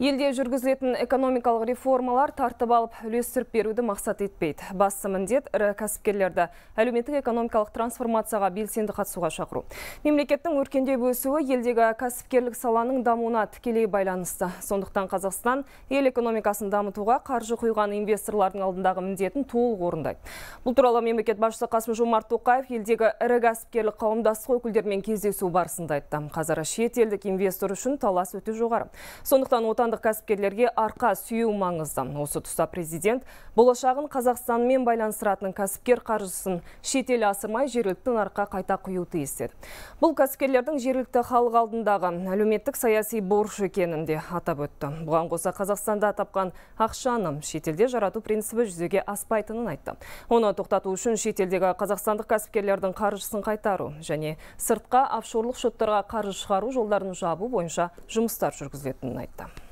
Елде жүргізілетін экономикалық реформалар тартып алып үлестіріп беруді мақсат етпейді. Басты міндет ірі кәсіпкерлерді әлеуметтік экономикалық трансформацияға белсенді қатысуға шақыру. Мемлекеттің өркендеп өсуі елдегі кәсіпкерлік саланың дамуына тікелей байланысты. Сондықтан Қазақстан ел экономикасын дамытуға қаржы құйған инвесторлардың алдындағы міндетін толық орындайды. Бұл туралы мемлекет басшысы Қасым Жомарт Тоқаев елдегі ірі кәсіпкерлік қауымдастық өкілдерімен кездесу барысында айтты. Қазір шет елдік инвестор үшін талас өте жоғары. Сондықтан отандық кәсіпкерлерге арқа сүйеу маңызды. Осы тұста президент болашағын Қазақстанмен байланыстыратын кәсіпкер қаржысын шетел асырмай жергілікті нарыққа қайта құю тиіс Бұл кәсіпкерлердің жергілікті халық алдындағы әлеуметтік саяси борыш екенін де атап өтті. Бұған қоса Қазақстанда тапқан ақшаны шетелде жарату принципі жүзеге аспайтынын айтты. Оны тоқтату үшін шетелдегі қазақстандық кәсіпкерлердің қаржысын қайтару және сыртқа офшорлық шоттарға қаржы шығару жолдарын жабу бойынша жұмыстар жүргізілетінін айтты